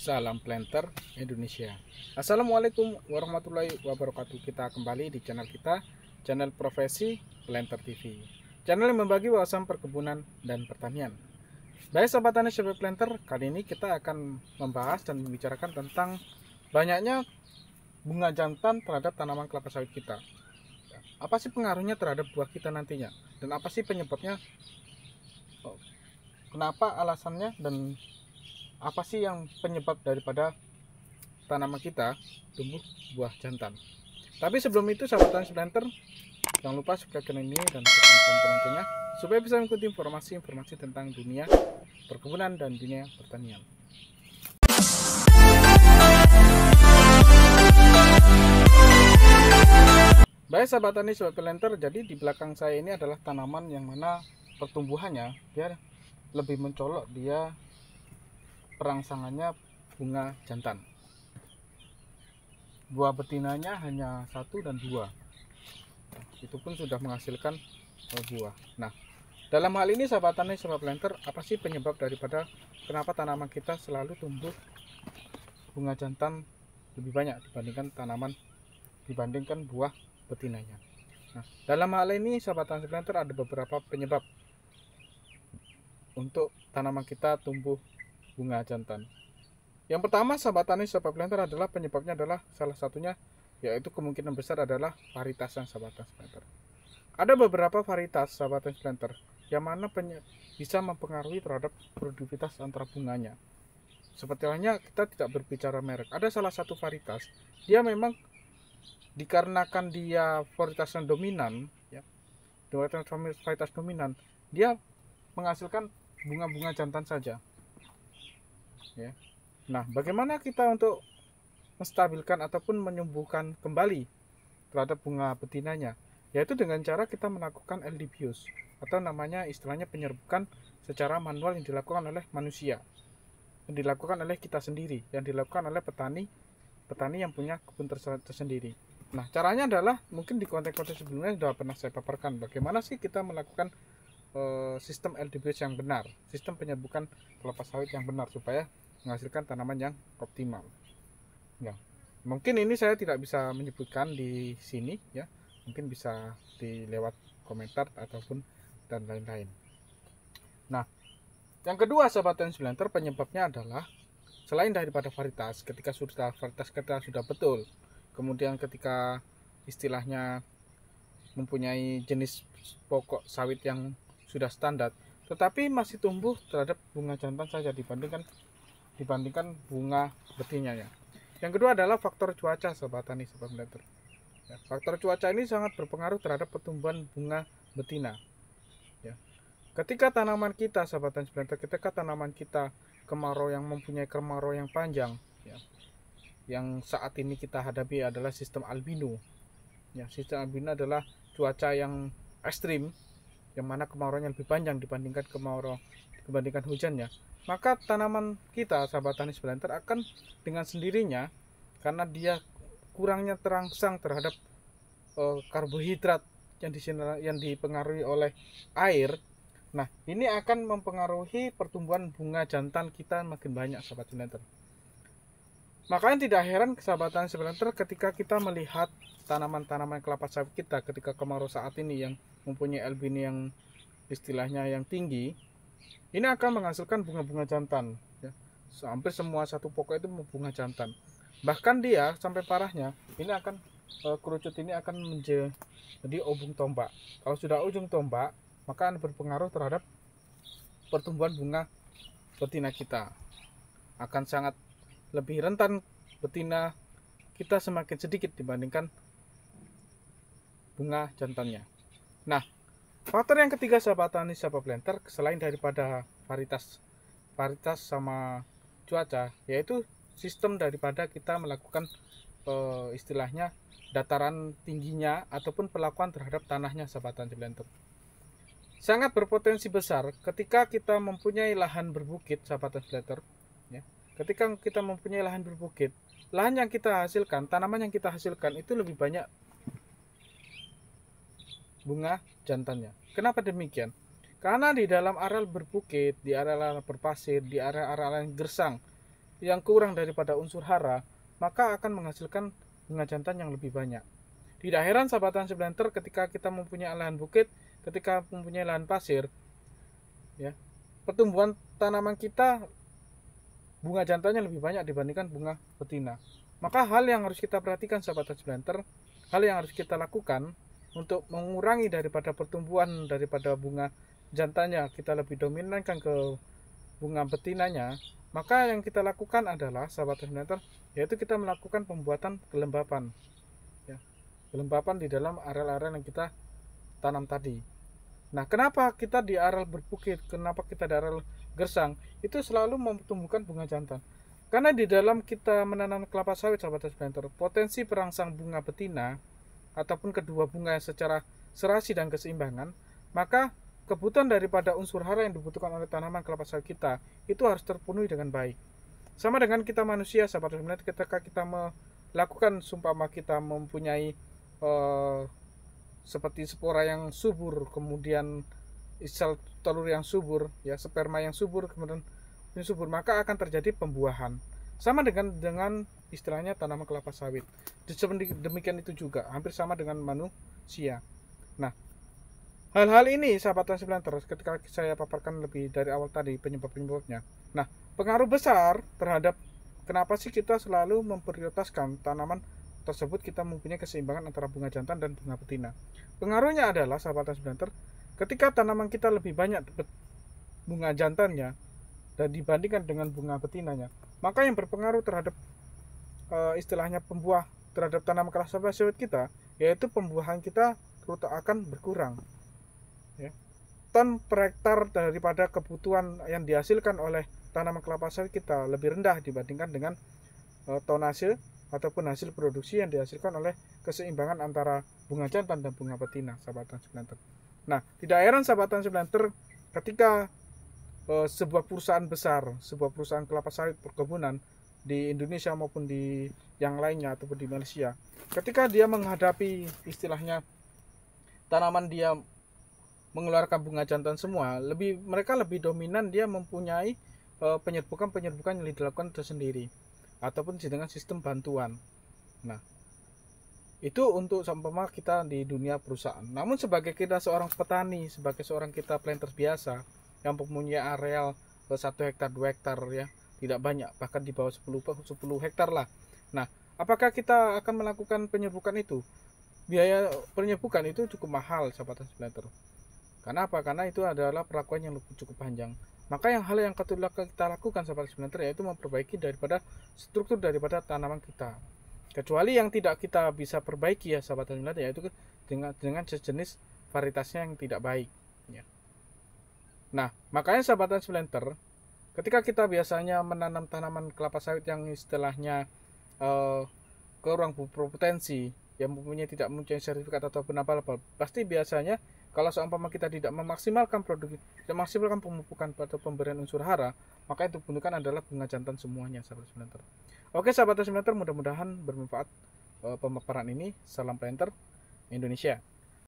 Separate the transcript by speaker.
Speaker 1: Salam Planter Indonesia. Assalamualaikum warahmatullahi wabarakatuh. Kita kembali di channel kita, channel Profesi Planter TV. Channel yang membagi wawasan perkebunan dan pertanian. Baik sahabat tani sahabat planter, kali ini kita akan membahas dan membicarakan tentang banyaknya bunga jantan terhadap tanaman kelapa sawit kita. Apa sih pengaruhnya terhadap buah kita nantinya? Dan apa sih penyebabnya? Oh, kenapa alasannya dan apa sih yang penyebab daripada tanaman kita tumbuh buah jantan. Tapi sebelum itu sahabat tani planter jangan lupa subscribe channel ini dan tekan tombol loncengnya supaya bisa mengikuti informasi-informasi tentang dunia perkebunan dan dunia pertanian. Baik sahabat tani sobat planter, jadi di belakang saya ini adalah tanaman yang mana pertumbuhannya dia lebih mencolok, dia perangsangannya bunga jantan. Buah betinanya hanya satu dan dua. itu pun sudah menghasilkan eh, buah. Nah, dalam hal ini sahabat tani, sahabat planter, apa sih penyebab daripada kenapa tanaman kita selalu tumbuh bunga jantan lebih banyak dibandingkan tanaman dibandingkan buah betinanya. Nah, dalam hal ini sahabat tani planter ada beberapa penyebab untuk tanaman kita tumbuh bunga jantan. Yang pertama sahabat tani sahabat planter adalah penyebabnya adalah salah satunya yaitu kemungkinan besar adalah varietas yang sahabat tani planter. Ada beberapa varietas sahabat tani planter yang mana bisa mempengaruhi terhadap produktivitas antara bunganya. Seperti halnya kita tidak berbicara merek. Ada salah satu varietas, dia memang dikarenakan dia varietas yang dominan, ya, varietas dominan, dia menghasilkan bunga-bunga jantan saja ya. Nah, bagaimana kita untuk menstabilkan ataupun menyembuhkan kembali terhadap bunga betinanya? Yaitu dengan cara kita melakukan LDBIOS atau namanya istilahnya penyerbukan secara manual yang dilakukan oleh manusia. Yang dilakukan oleh kita sendiri, yang dilakukan oleh petani petani yang punya kebun tersendiri. Nah, caranya adalah mungkin di konteks-konteks sebelumnya sudah pernah saya paparkan bagaimana sih kita melakukan Eh, sistem LDBS yang benar, sistem penyerbukan kelapa sawit yang benar supaya menghasilkan tanaman yang optimal. Ya. Mungkin ini saya tidak bisa menyebutkan di sini ya. Mungkin bisa dilewat komentar ataupun dan lain-lain. Nah, yang kedua sahabat transplanter penyebabnya adalah selain daripada varietas, ketika sudah varietas kita sudah betul, kemudian ketika istilahnya mempunyai jenis pokok sawit yang sudah standar tetapi masih tumbuh terhadap bunga jantan saja dibandingkan dibandingkan bunga betinanya yang kedua adalah faktor cuaca sobat tani sobat mentor ya, faktor cuaca ini sangat berpengaruh terhadap pertumbuhan bunga betina ya. ketika tanaman kita sobat tani sobat ketika tanaman kita kemarau yang mempunyai kemarau yang panjang ya, yang saat ini kita hadapi adalah sistem albino ya sistem albino adalah cuaca yang ekstrim yang mana kemarauannya lebih panjang dibandingkan kemarau dibandingkan hujannya maka tanaman kita sahabat tani sebentar akan dengan sendirinya karena dia kurangnya terangsang terhadap e, karbohidrat yang disinar, yang dipengaruhi oleh air nah ini akan mempengaruhi pertumbuhan bunga jantan kita makin banyak sahabat sebentar Makanya tidak heran kesabatan sebenarnya ketika kita melihat tanaman-tanaman kelapa sawit kita ketika kemarau saat ini yang mempunyai albini yang istilahnya yang tinggi, ini akan menghasilkan bunga-bunga jantan. Ya. Hampir semua satu pokok itu bunga jantan. Bahkan dia sampai parahnya, ini akan eh, kerucut ini akan menjadi obung tombak. Kalau sudah ujung tombak, maka akan berpengaruh terhadap pertumbuhan bunga betina kita. Akan sangat lebih rentan betina kita semakin sedikit dibandingkan bunga jantannya. Nah, faktor yang ketiga sahabat tani sahabat planter selain daripada varietas varietas sama cuaca yaitu sistem daripada kita melakukan e, istilahnya dataran tingginya ataupun perlakuan terhadap tanahnya sahabat tani planter. Sangat berpotensi besar ketika kita mempunyai lahan berbukit sahabat tani planter ketika kita mempunyai lahan berbukit lahan yang kita hasilkan tanaman yang kita hasilkan itu lebih banyak bunga jantannya kenapa demikian karena di dalam areal berbukit di areal berpasir di area areal yang gersang yang kurang daripada unsur hara maka akan menghasilkan bunga jantan yang lebih banyak tidak heran sahabatan sebentar ketika kita mempunyai lahan bukit ketika mempunyai lahan pasir ya pertumbuhan tanaman kita bunga jantannya lebih banyak dibandingkan bunga betina. Maka hal yang harus kita perhatikan sahabat transplanter, hal yang harus kita lakukan untuk mengurangi daripada pertumbuhan daripada bunga jantannya kita lebih dominankan ke bunga betinanya, maka yang kita lakukan adalah sahabat transplanter yaitu kita melakukan pembuatan kelembapan. Ya, kelembapan di dalam areal-areal yang kita tanam tadi. Nah, kenapa kita di areal berbukit? Kenapa kita di areal gersang itu selalu mempertumbuhkan bunga jantan. Karena di dalam kita menanam kelapa sawit sahabat Adventure, potensi perangsang bunga betina ataupun kedua bunga secara serasi dan keseimbangan, maka kebutuhan daripada unsur hara yang dibutuhkan oleh tanaman kelapa sawit kita itu harus terpenuhi dengan baik. Sama dengan kita manusia sahabat Adventure ketika kita melakukan sumpama kita mempunyai eh, seperti spora yang subur kemudian sel telur yang subur ya sperma yang subur kemudian yang subur maka akan terjadi pembuahan sama dengan dengan istilahnya tanaman kelapa sawit demikian itu juga hampir sama dengan manusia nah hal-hal ini sahabat transbilan terus ketika saya paparkan lebih dari awal tadi penyebab-penyebabnya nah pengaruh besar terhadap kenapa sih kita selalu memprioritaskan tanaman tersebut kita mempunyai keseimbangan antara bunga jantan dan bunga betina pengaruhnya adalah sahabat transbilan Ketika tanaman kita lebih banyak bunga jantannya dan dibandingkan dengan bunga betinanya, maka yang berpengaruh terhadap e, istilahnya pembuah terhadap tanaman kelas sawit kita yaitu pembuahan kita rute akan berkurang. Ya. Ton per hektar daripada kebutuhan yang dihasilkan oleh tanaman kelapa sawit kita lebih rendah dibandingkan dengan e, eh, tonase ataupun hasil produksi yang dihasilkan oleh keseimbangan antara bunga jantan dan bunga betina, sahabat transplanter. Nah, tidak heran sahabatan sebenarnya ketika e, sebuah perusahaan besar, sebuah perusahaan kelapa sawit perkebunan di Indonesia maupun di yang lainnya ataupun di Malaysia, ketika dia menghadapi istilahnya tanaman dia mengeluarkan bunga jantan semua, lebih mereka lebih dominan dia mempunyai e, penyerbukan-penyerbukan yang dilakukan tersendiri ataupun dengan sistem bantuan. Nah, itu untuk sama kita di dunia perusahaan namun sebagai kita seorang petani sebagai seorang kita planter biasa yang mempunyai areal eh, satu hektar dua hektar ya tidak banyak bahkan di bawah 10 10 eh, hektar lah nah apakah kita akan melakukan penyerbukan itu biaya penyerbukan itu cukup mahal sahabat planter. karena apa karena itu adalah perlakuan yang cukup panjang maka yang hal yang kita lakukan sahabat planter yaitu memperbaiki daripada struktur daripada tanaman kita kecuali yang tidak kita bisa perbaiki ya sahabat Milad yaitu dengan dengan sejenis varietasnya yang tidak baik ya. Nah, makanya sahabat Splenter ketika kita biasanya menanam tanaman kelapa sawit yang istilahnya eh, kurang berpotensi yang mempunyai tidak mempunyai sertifikat atau apa-apa pasti biasanya kalau seumpama kita tidak memaksimalkan produk tidak memaksimalkan pemupukan atau pemberian unsur hara maka itu dibutuhkan adalah bunga jantan semuanya sahabat oke sahabat planter mudah-mudahan bermanfaat eh, pemaparan ini salam planter Indonesia